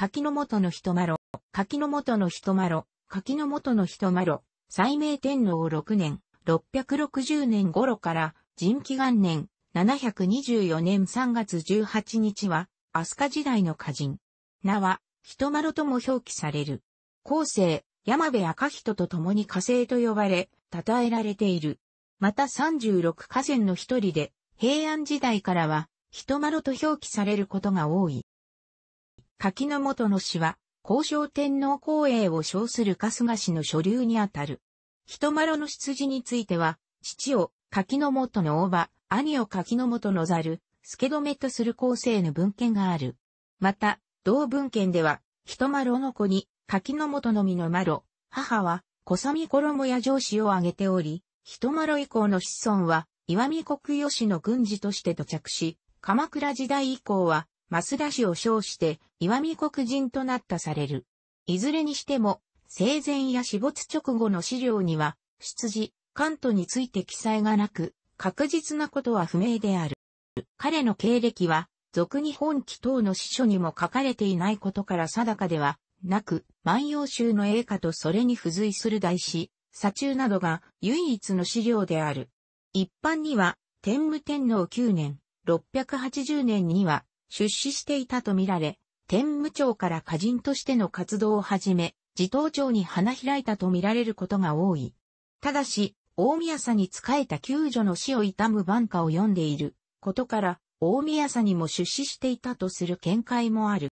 柿の元の人まろ、柿の元の人まろ、柿の元の人まろ、斎明天皇6年、660年頃から、人気元年、724年3月18日は、飛鳥時代の歌人。名は、人まろとも表記される。後世、山部赤人と共に火星と呼ばれ、称えられている。また36河川の一人で、平安時代からは、人まろと表記されることが多い。柿の元の詩は、交渉天皇公営を称する春日氏の所流にあたる。人丸の羊については、父を柿の元の大場、兄を柿の元のざる、助止めとする構成の文献がある。また、同文献では、人丸の子に柿の元の実の丸、母は、小み衣や上司を挙げており、人丸以降の子孫は、岩見国吉の軍事として土着し、鎌倉時代以降は、増田氏を称して、岩見国人となったされる。いずれにしても、生前や死没直後の資料には、出自、関東について記載がなく、確実なことは不明である。彼の経歴は、俗に本記等の司書にも書かれていないことから定かではなく、万葉集の英歌とそれに付随する大詞、左中などが唯一の資料である。一般には、天武天皇9年、680年には、出資していたとみられ、天武町から歌人としての活動を始め、自頭町に花開いたとみられることが多い。ただし、大宮さに仕えた救助の死を悼む挽歌を読んでいることから、大宮さにも出資していたとする見解もある。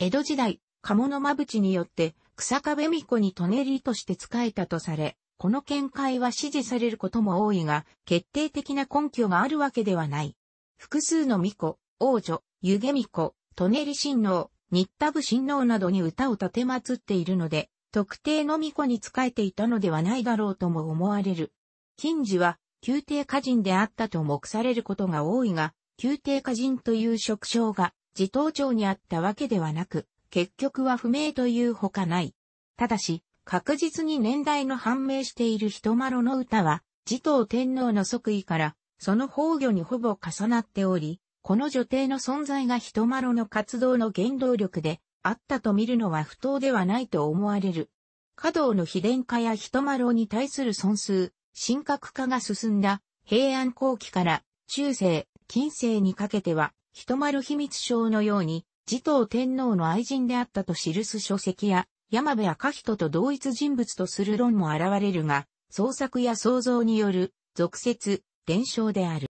江戸時代、鴨の間淵によって、草壁巫女にトネリとして仕えたとされ、この見解は支持されることも多いが、決定的な根拠があるわけではない。複数の巫女、王女、湯気巫子、舎人親王、新田部親王などに歌を立てまつっているので、特定の巫女に仕えていたのではないだろうとも思われる。近時は、宮廷歌人であったと目されることが多いが、宮廷歌人という職称が、自頭長にあったわけではなく、結局は不明というほかない。ただし、確実に年代の判明している人丸の歌は、持統天皇の即位から、その崩御にほぼ重なっており、この女帝の存在が人マロの活動の原動力であったと見るのは不当ではないと思われる。華道の秘伝化や人マロに対する損数、神格化が進んだ平安後期から中世、近世にかけては、人丸秘密症のように、自統天皇の愛人であったと記す書籍や、山部赤人と同一人物とする論も現れるが、創作や創造による、俗説、伝承である。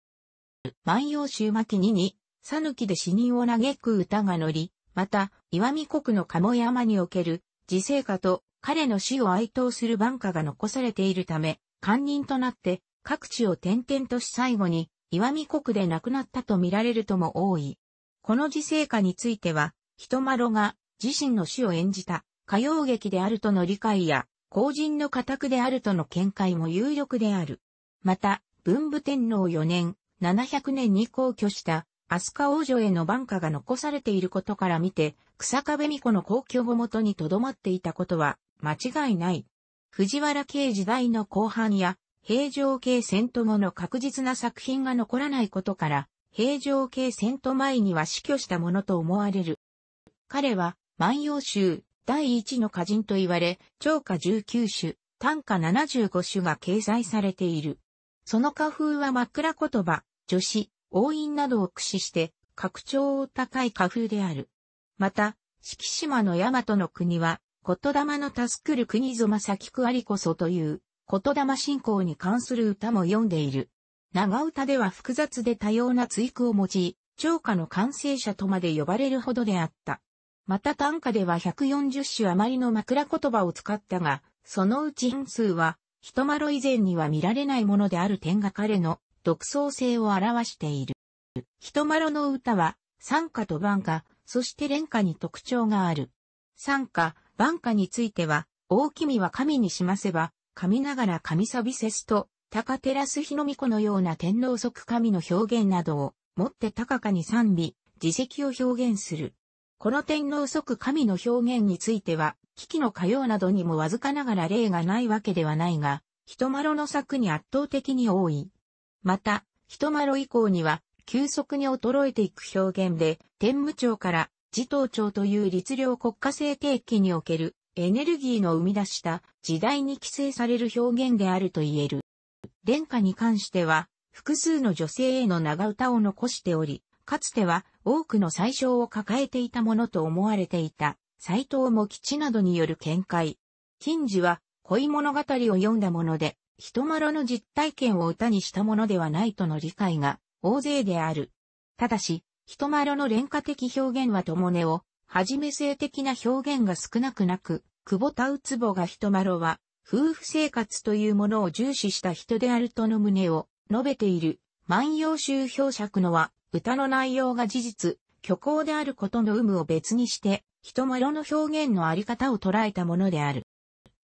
万葉集巻2に、讃岐で死人を嘆く歌が乗り、また、岩見国の鴨山における、自生家と彼の死を哀悼する晩歌が残されているため、官人となって各地を転々とし最後に岩見国で亡くなったと見られるとも多い。この自生家については、人ろが自身の死を演じた歌謡劇であるとの理解や、後人の家宅であるとの見解も有力である。また、文武天皇4年、700年に皇居した飛鳥王女への晩歌が残されていることから見て、草壁美子の皇居をとに留まっていたことは間違いない。藤原系時代の後半や平城系戦と後の確実な作品が残らないことから、平城系戦と前には死去したものと思われる。彼は、万葉集、第一の歌人と言われ、長歌19首、短歌75首が掲載されている。その花風は枕言葉、女子、応印などを駆使して、格調を高い花風である。また、四季島の大和の国は、言霊の助くる国ぞまさきくありこそという、言霊信仰に関する歌も読んでいる。長唄では複雑で多様な追句を用い、長歌の完成者とまで呼ばれるほどであった。また短歌では140種余りの枕言葉を使ったが、そのうち半数は人まろ以前には見られないものである点が彼の独創性を表している。人まろの歌は、参加と晩歌、そして連歌に特徴がある。参加、晩歌については、大君は神にしませば、神ながら神サビセスと、高テラス日のミコのような天皇即神の表現などを、もって高かに賛美、自責を表現する。この点の即神の表現については、危機の歌謡などにもわずかながら例がないわけではないが、人まろの作に圧倒的に多い。また、人まろ以降には、急速に衰えていく表現で、天武朝から自頭朝という律令国家制定期におけるエネルギーの生み出した時代に規制される表現であると言える。殿下に関しては、複数の女性への長歌を残しており、かつては多くの宰相を抱えていたものと思われていた、斎藤茂吉などによる見解。近次は恋物語を読んだもので、人丸の実体験を歌にしたものではないとの理解が大勢である。ただし、人丸の廉価的表現はも根を、はじめ性的な表現が少なくなく、久保田つぼが人丸は、夫婦生活というものを重視した人であるとの旨を述べている。万葉集表尺のは、歌の内容が事実、虚構であることの有無を別にして、人物の表現のあり方を捉えたものである。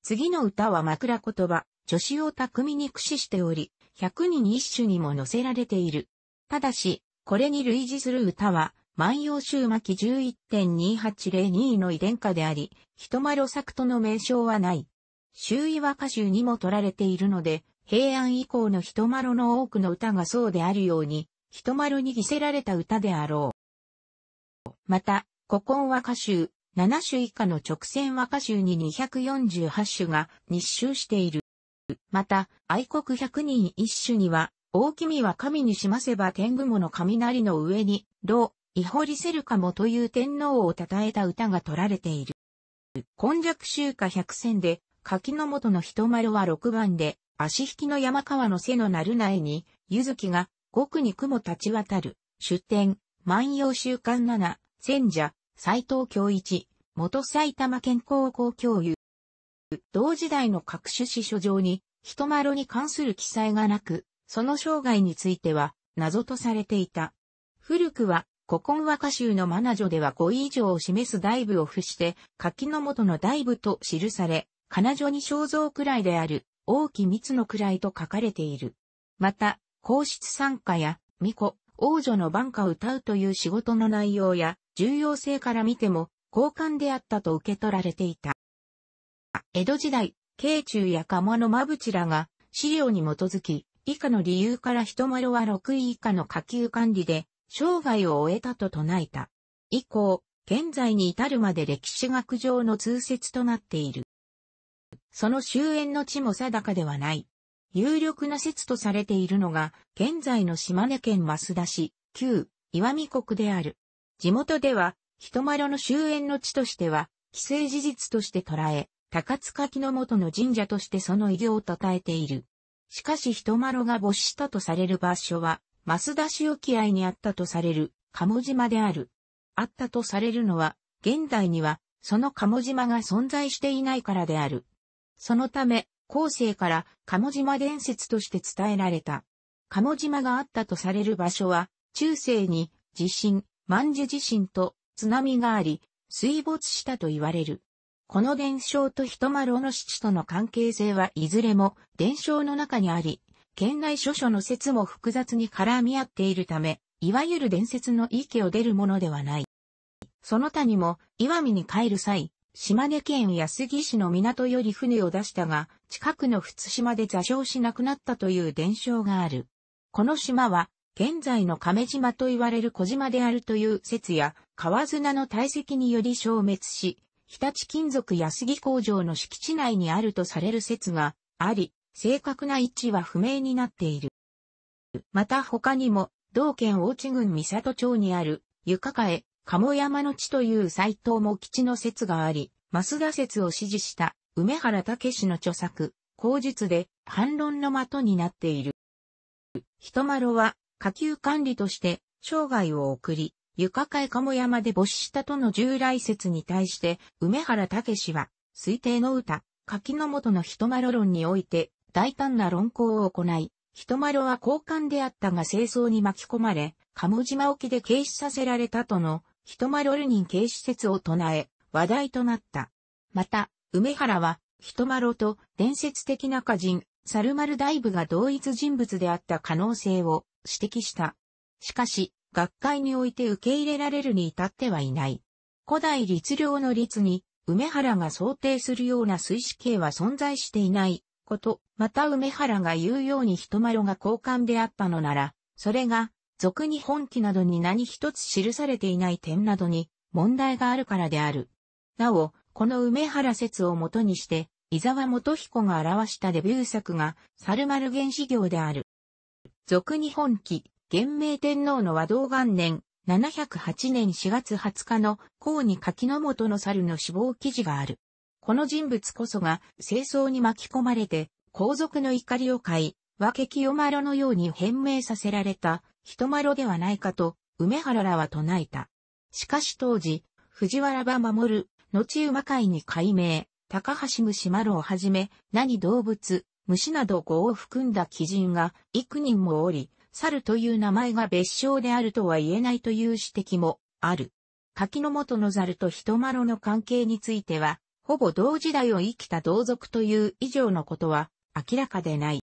次の歌は枕言葉、助詞を巧みに駆使しており、百人一首にも載せられている。ただし、これに類似する歌は、万葉集巻11.2802の遺伝歌であり、人丸作との名称はない。周囲和歌集にも取られているので、平安以降の人丸の多くの歌がそうであるように、人丸に着せられた歌であろう。また、古今和歌集、7種以下の直線和歌集に248種が日集している。また、愛国百人一首には、大君は神にしませば天雲の雷の上に、老、いほりせるかもという天皇を称えた歌が取られている。今弱集歌百選で、柿の元の人丸は6番で、足引きの山川の背のなる苗に、ゆずきが極に雲立ち渡る、出展、万葉集刊7、千者、斎藤京一、元埼玉県高校教諭。同時代の各種史書上に、人丸に関する記載がなく、その生涯については、謎とされていた。古くは、古今和歌集のマナ女では5位以上を示す大部を付して、柿の元の大部と記され、彼女に肖像くらいである、大き密のくらいと書かれている。また、皇室参加や、巫女、王女の挽歌を歌うという仕事の内容や、重要性から見ても、交換であったと受け取られていた。江戸時代、慶中や鴨のぶ淵らが、資料に基づき、以下の理由から人丸は6位以下の下級管理で、生涯を終えたと唱えた。以降、現在に至るまで歴史学上の通説となっている。その終焉の地も定かではない。有力な説とされているのが、現在の島根県増田市、旧、岩見国である。地元では、人丸の終焉の地としては、既成事実として捉え、高塚木の元の神社としてその偉業を称えている。しかし人丸が没したとされる場所は、増田市沖合にあったとされる、鴨島である。あったとされるのは、現代には、その鴨島が存在していないからである。そのため、後世から鴨島伝説として伝えられた。鴨島があったとされる場所は、中世に地震、万寿地震と津波があり、水没したと言われる。この伝承と人丸尾の七との関係性はいずれも伝承の中にあり、県内諸書の説も複雑に絡み合っているため、いわゆる伝説の域を出るものではない。その他にも、岩見に帰る際、島根県安来市の港より船を出したが、近くの仏島で座礁しなくなったという伝承がある。この島は、現在の亀島と言われる小島であるという説や、川砂の堆積により消滅し、日立金属安木工場の敷地内にあるとされる説があり、正確な位置は不明になっている。また他にも、同県大地郡三里町にある、床かえ、鴨山の地という斎藤茂吉の説があり、増田説を支持した梅原武氏の著作、口述で反論の的になっている。人丸は下級管理として生涯を送り、床会鴨山で没したとの従来説に対して、梅原武氏は、推定の歌、柿の元の人丸論において、大胆な論考を行い、人丸は交換であったが清掃に巻き込まれ、鴨島沖で軽視させられたとのヒトマロルニン系施設を唱え、話題となった。また、梅原は、ヒトマロと伝説的な歌人、サルマルダイブが同一人物であった可能性を指摘した。しかし、学会において受け入れられるに至ってはいない。古代律令の律に、梅原が想定するような水死刑は存在していないこと、また梅原が言うように人丸が交換であったのなら、それが俗に本記などに何一つ記されていない点などに問題があるからである。なお、この梅原説をもとにして、伊沢元彦が表したデビュー作が、猿丸原始業である。俗に本記、元明天皇の和道元年、708年4月20日の、皇に柿の元の猿の死亡記事がある。この人物こそが、清掃に巻き込まれて、皇族の怒りを買い、和家清丸のように変名させられた、人まろではないかと、梅原らは唱えた。しかし当時、藤原馬守、後馬会に改名、高橋虫ろをはじめ、何動物、虫など語を含んだ基人が幾人もおり、猿という名前が別称であるとは言えないという指摘もある。柿の元の猿と人ろの関係については、ほぼ同時代を生きた同族という以上のことは明らかでない。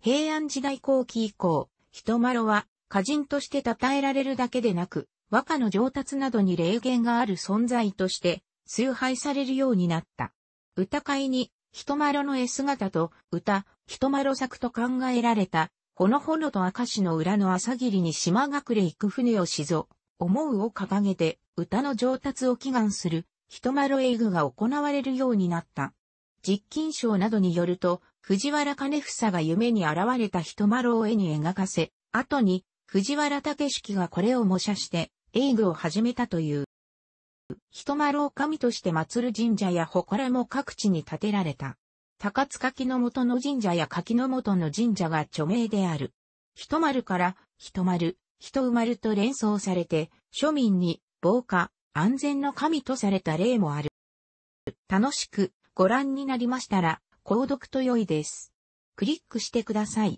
平安時代後期以降、人ろは歌人として称えられるだけでなく、和歌の上達などに霊言がある存在として、崇拝されるようになった。歌会に、人丸の絵姿と歌、人丸作と考えられた、ほのほのと明石の裏の朝霧に島隠れ行く船をしぞ、思うを掲げて、歌の上達を祈願する、人丸絵具が行われるようになった。実金賞などによると、藤原兼房が夢に現れた人丸を絵に描かせ、後に藤原武式がこれを模写して営具を始めたという。人丸を神として祀る神社や祠も各地に建てられた。高津柿の元の神社や柿の元の神社が著名である。人丸から人丸、人丸と連想されて、庶民に防火、安全の神とされた例もある。楽しくご覧になりましたら、購読と良いです。クリックしてください。